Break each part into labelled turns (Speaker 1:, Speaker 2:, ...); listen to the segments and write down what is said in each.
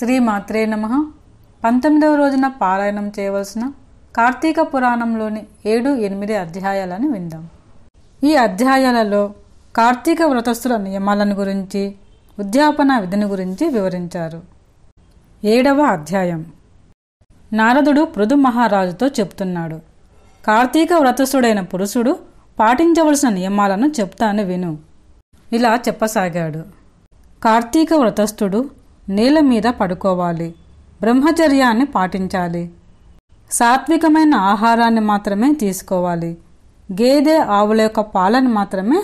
Speaker 1: శ్రీ మాత్రే నమ పంతొమ్మిదవ రోజున పారాయణం చేయవలసిన కార్తీక పురాణంలోని ఏడు ఎనిమిది అధ్యాయాలను విందాం ఈ అధ్యాయాలలో కార్తీక వ్రతస్థుల నియమాలను గురించి ఉద్యాపన విధిని గురించి వివరించారు ఏడవ అధ్యాయం నారదుడు పృథు మహారాజుతో చెప్తున్నాడు కార్తీక వ్రతస్థుడైన పురుషుడు పాటించవలసిన నియమాలను చెప్తాను విను ఇలా చెప్పసాగాడు కార్తీక వ్రతస్థుడు నేల మీద పడుకోవాలి బ్రహ్మచర్యాన్ని పాటించాలి సాత్వికమైన ఆహారాన్ని మాత్రమే తీసుకోవాలి గేదె ఆవుల యొక్క పాలను మాత్రమే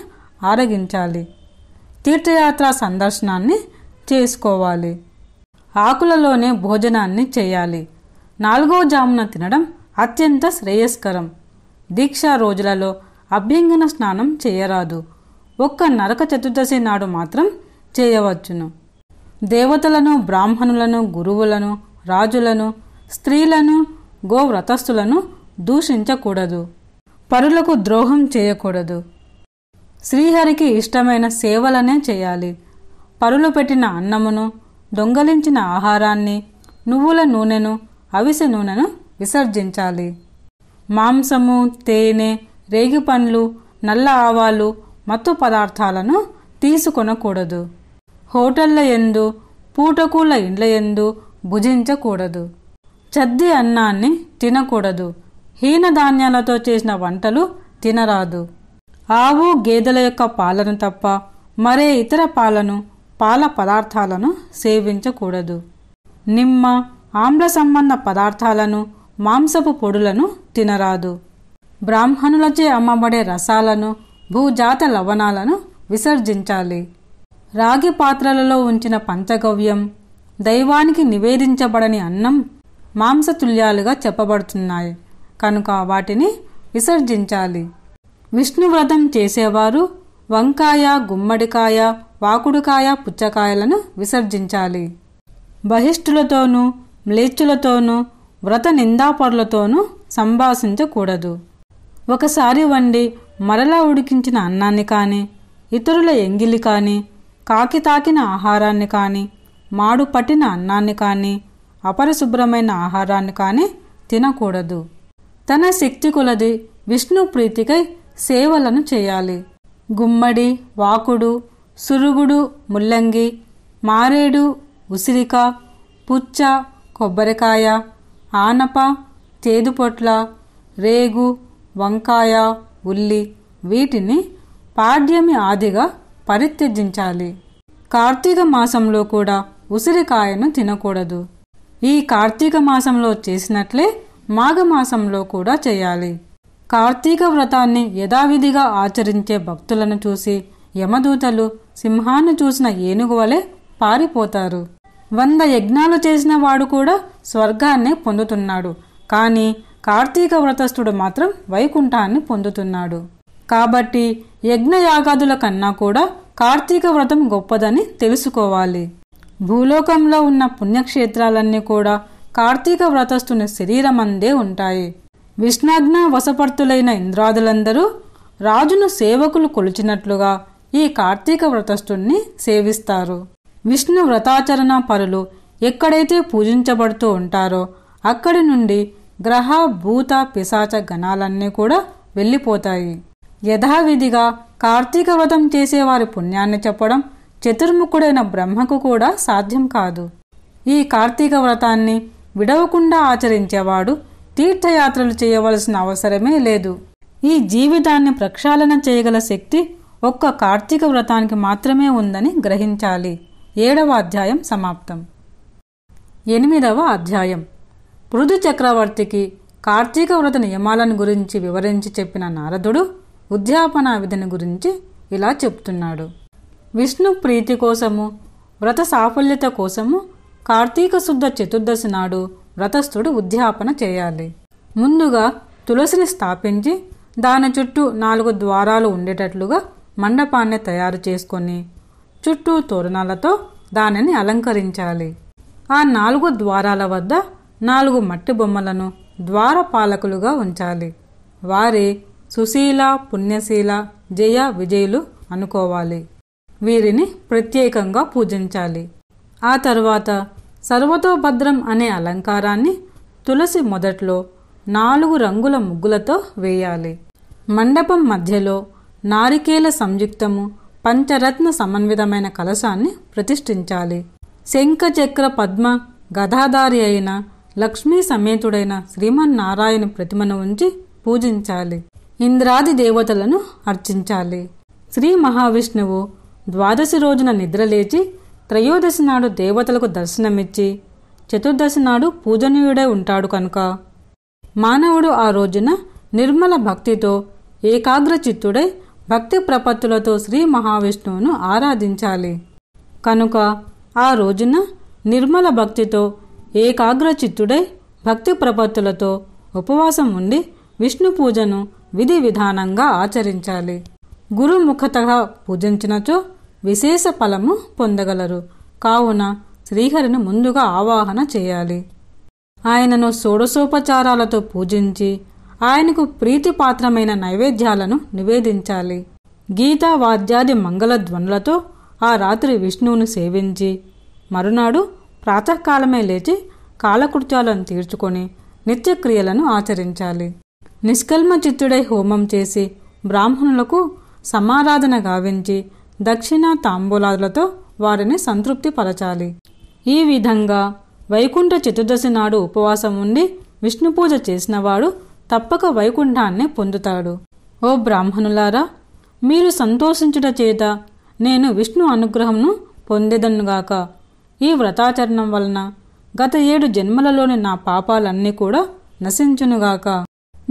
Speaker 1: ఆరగించాలి తీర్థయాత్ర సందర్శనాన్ని చేసుకోవాలి ఆకులలోనే భోజనాన్ని చేయాలి నాలుగో జామున తినడం అత్యంత శ్రేయస్కరం దీక్ష రోజులలో అభ్యంగన స్నానం చేయరాదు ఒక్క నరక చతుర్దశి నాడు మాత్రం చేయవచ్చును దేవతలను బ్రాహ్మణులను గురువులను రాజులను స్త్రీలను గోవ్రతస్థులను దూషించకూడదు పరులకు ద్రోహం చేయకూడదు శ్రీహరికి ఇష్టమైన సేవలనే చేయాలి పరులు పెట్టిన అన్నమును దొంగలించిన ఆహారాన్ని నువ్వుల నూనెను అవిసె నూనెను విసర్జించాలి మాంసము తేనె రేగి పండ్లు నల్ల ఆవాలు మత్తు పదార్థాలను తీసుకొనకూడదు హోటళ్ల ఎందు పూటకూల ఇండ్ల ఎందు భుజించకూడదు చద్ది అన్నాన్ని తినకూడదు హీన ధాన్యాలతో చేసిన వంటలు తినరాదు ఆవు గేదెల యొక్క పాలను తప్ప మరే ఇతర పాలను పాల పదార్థాలను సేవించకూడదు నిమ్మ ఆమ్ల సంబంధ పదార్థాలను మాంసపు పొడులను తినరాదు బ్రాహ్మణులచే అమ్మబడే రసాలను భూజాత లవణాలను విసర్జించాలి రాగి పాత్రలలో ఉంచిన పంచగవ్యం దైవానికి నివేదించబడని అన్నం మాంసతుల్యాలుగా చెప్పబడుతున్నాయి కనుక వాటిని విసర్జించాలి విష్ణువ్రతం చేసేవారు వంకాయ గుమ్మడికాయ వాకుడుకాయ పుచ్చకాయలను విసర్జించాలి బహిష్ఠులతోనూ మ్లేచ్చులతోనూ వ్రత నిందాపరులతోనూ సంభాషించకూడదు ఒకసారి వండి మరలా ఉడికించిన అన్నాన్ని కానీ ఇతరుల ఎంగిలి కానీ కాకి తాకిన ఆహారాన్ని కానీ మాడు పట్టిన అన్నాన్ని కానీ అపరిశుభ్రమైన ఆహారాన్ని కానీ తినకూడదు తన శక్తి కొలది విష్ణు ప్రీతికై సేవలను చేయాలి గుమ్మడి వాకుడు సురుగుడు ముల్లంగి మారేడు ఉసిరిక పుచ్చ కొబ్బరికాయ ఆనప చేదుపొట్ల రేగు వంకాయ ఉల్లి వీటిని పాడ్యమి ఆదిగా పరిత్యజించాలి కార్తీక మాసంలో కూడా ఉసిరికాయను తినకూడదు ఈ కార్తీక మాసంలో చేసినట్లే మాఘమాసంలో కూడా చేయాలి కార్తీక వ్రతాన్ని యథావిధిగా ఆచరించే భక్తులను చూసి యమదూతలు సింహాన్ని చూసిన ఏనుగు వలె పారిపోతారు వంద యజ్ఞాలు చేసిన వాడు కూడా స్వర్గాన్ని పొందుతున్నాడు కానీ కార్తీక వ్రతస్థుడు మాత్రం వైకుంఠాన్ని పొందుతున్నాడు కాబట్టి యజ్ఞయాగాదుల కన్నా కూడా కార్తీక వ్రతం గొప్పదని తెలుసుకోవాలి భూలోకంలో ఉన్న పుణ్యక్షేత్రాలన్నీ కూడా కార్తీక వ్రతస్థుని శరీరమందే ఉంటాయి విష్ణాజ్ఞ వశపర్తులైన ఇంద్రాదులందరూ రాజును సేవకులు కొలిచినట్లుగా ఈ కార్తీక వ్రతస్థుణ్ణి సేవిస్తారు విష్ణు వ్రతాచరణ పరులు ఎక్కడైతే పూజించబడుతూ ఉంటారో అక్కడి నుండి గ్రహ భూత పిశాచ గణాలన్నీ కూడా వెళ్ళిపోతాయి యథావిధిగా కార్తీక వ్రతం చేసేవారి పుణ్యాన్ని చెప్పడం చతుర్ముఖుడైన బ్రహ్మకు కూడా సాధ్యం కాదు ఈ కార్తీక వ్రతాన్ని విడవకుండా ఆచరించేవాడు తీర్థయాత్రలు చేయవలసిన అవసరమే లేదు ఈ జీవితాన్ని ప్రక్షాళన చేయగల శక్తి ఒక్క కార్తీక వ్రతానికి మాత్రమే ఉందని గ్రహించాలి ఏడవ అధ్యాయం సమాప్తం ఎనిమిదవ అధ్యాయం పృథు చక్రవర్తికి కార్తీక వ్రత నియమాలను గురించి వివరించి చెప్పిన నారదుడు ఉద్యాపన విధిని గురించి ఇలా చెప్తున్నాడు విష్ణు ప్రీతి కోసము వ్రత సాఫల్యత కోసము కార్తీక శుద్ధ చతుర్దశి నాడు వ్రతస్థుడు ఉద్యాపన చేయాలి ముందుగా తులసిని స్థాపించి దాని చుట్టూ నాలుగు ద్వారాలు ఉండేటట్లుగా మండపాన్ని తయారు చేసుకొని చుట్టూ తోరణాలతో దానిని అలంకరించాలి ఆ నాలుగు ద్వారాల వద్ద నాలుగు మట్టి బొమ్మలను ద్వారపాలకులుగా ఉంచాలి వారి సుశీల పుణ్యశీల జయ విజయులు అనుకోవాలి వీరిని ప్రత్యేకంగా పూజించాలి ఆ తర్వాత సర్వతోభద్రం అనే అలంకారాన్ని తులసి మొదట్లో నాలుగు రంగుల ముగ్గులతో వేయాలి మండపం మధ్యలో నారికేల సంయుక్తము పంచరత్న సమన్వితమైన కలశాన్ని ప్రతిష్ఠించాలి శంఖచక్ర పద్మ గదాధారి అయిన లక్ష్మీ సమేతుడైన శ్రీమన్నారాయణ ప్రతిమను ఉంచి పూజించాలి ఇంద్రాది దేవతలను అర్చించాలి శ్రీ మహావిష్ణువు ద్వాదశి రోజున నిద్రలేచి త్రయోదశి నాడు దేవతలకు దర్శనమిచ్చి చతుర్దశి నాడు పూజనీయుడే ఉంటాడు కనుక మానవుడు ఆ రోజున నిర్మల భక్తితో ఏకాగ్రచిత్తుడై భక్తి ప్రపత్తులతో శ్రీ మహావిష్ణువును ఆరాధించాలి కనుక ఆ రోజున నిర్మల భక్తితో ఏకాగ్రచిత్తుడై భక్తి ప్రపత్తులతో ఉపవాసం ఉండి విష్ణు పూజను విధి విధానంగా ఆచరించాలి గురుముఖత పూజించినచో విశేష ఫలము పొందగలరు కావున శ్రీహరిని ముందుగా ఆవాహన చేయాలి ఆయనను షోడసోపచారాలతో పూజించి ఆయనకు ప్రీతిపాత్రమైన నైవేద్యాలను నివేదించాలి గీతా వాద్యాది మంగళధ్వనులతో ఆ రాత్రి విష్ణువును సేవించి మరునాడు ప్రాతకాలమే లేచి కాలకృత్యాలను తీర్చుకొని నిత్యక్రియలను ఆచరించాలి నిష్కల్మచిత్తుడై హోమం చేసి బ్రాహ్మణులకు సమారాధన గావించి దక్షిణ తాంబూలాదులతో వారిని సంతృప్తిపరచాలి ఈ విధంగా వైకుంఠ చతుర్దశి నాడు ఉపవాసం ఉండి విష్ణు పూజ చేసినవాడు తప్పక వైకుంఠాన్ని పొందుతాడు ఓ బ్రాహ్మణులారా మీరు సంతోషించుట చేత నేను విష్ణు అనుగ్రహంను పొందేదన్నుగాక ఈ వ్రతాచరణం వలన గత ఏడు జన్మలలోని నా పాపాలన్నీ కూడా నశించునుగాక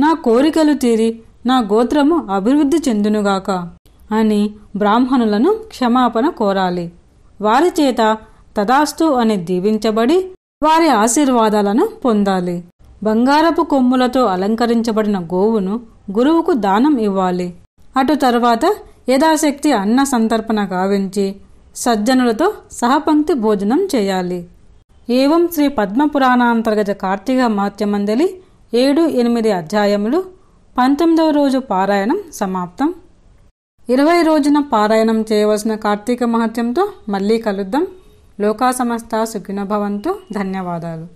Speaker 1: నా కోరికలు తీరి నా గోత్రము అభివృద్ధి చెందునుగాక అని బ్రాహ్మణులను క్షమాపణ కోరాలి వారి చేత తదాస్తు అని దీవించబడి వారి ఆశీర్వాదాలను పొందాలి బంగారపు కొమ్ములతో అలంకరించబడిన గోవును గురువుకు దానం ఇవ్వాలి అటు తర్వాత యథాశక్తి అన్న సంతర్పణ గావించి సజ్జనులతో సహపంక్తి భోజనం చేయాలి ఏవం శ్రీ పద్మపురాణాంతర్గత కార్తీక మాత్యమందలి ఏడు ఎనిమిది అధ్యాయములు పంతొమ్మిదవ రోజు పారాయణం సమాప్తం ఇరవై రోజున పారాయణం చేయవలసిన కార్తీక మహత్యంతో మళ్ళీ కలుద్దాం లోకా సమస్త సుఖినభవంతో ధన్యవాదాలు